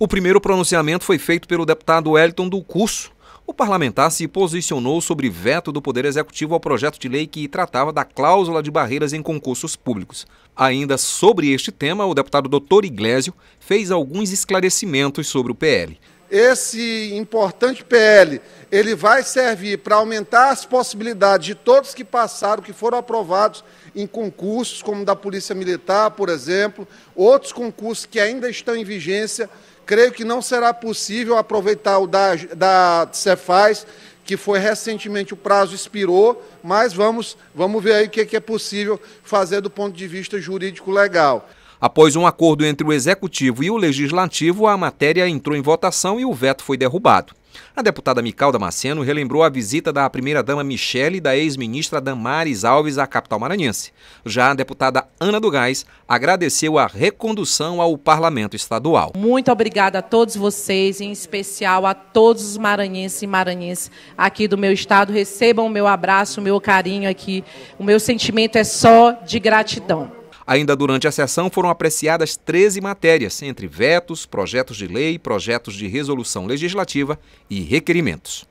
O primeiro pronunciamento foi feito pelo deputado Wellington do Curso. O parlamentar se posicionou sobre veto do Poder Executivo ao projeto de lei que tratava da cláusula de barreiras em concursos públicos. Ainda sobre este tema, o deputado Dr. Iglesio fez alguns esclarecimentos sobre o PL esse importante PL, ele vai servir para aumentar as possibilidades de todos que passaram, que foram aprovados em concursos, como da Polícia Militar, por exemplo, outros concursos que ainda estão em vigência. Creio que não será possível aproveitar o da, da Cefaz, que foi recentemente o prazo expirou, mas vamos, vamos ver aí o que é, é possível fazer do ponto de vista jurídico legal. Após um acordo entre o Executivo e o Legislativo, a matéria entrou em votação e o veto foi derrubado. A deputada Mical Damasceno relembrou a visita da primeira-dama Michele e da ex-ministra Damares Alves à capital maranhense. Já a deputada Ana do Gás agradeceu a recondução ao parlamento estadual. Muito obrigada a todos vocês, em especial a todos os maranhenses e maranhenses aqui do meu estado. Recebam o meu abraço, o meu carinho aqui. O meu sentimento é só de gratidão. Ainda durante a sessão foram apreciadas 13 matérias, entre vetos, projetos de lei, projetos de resolução legislativa e requerimentos.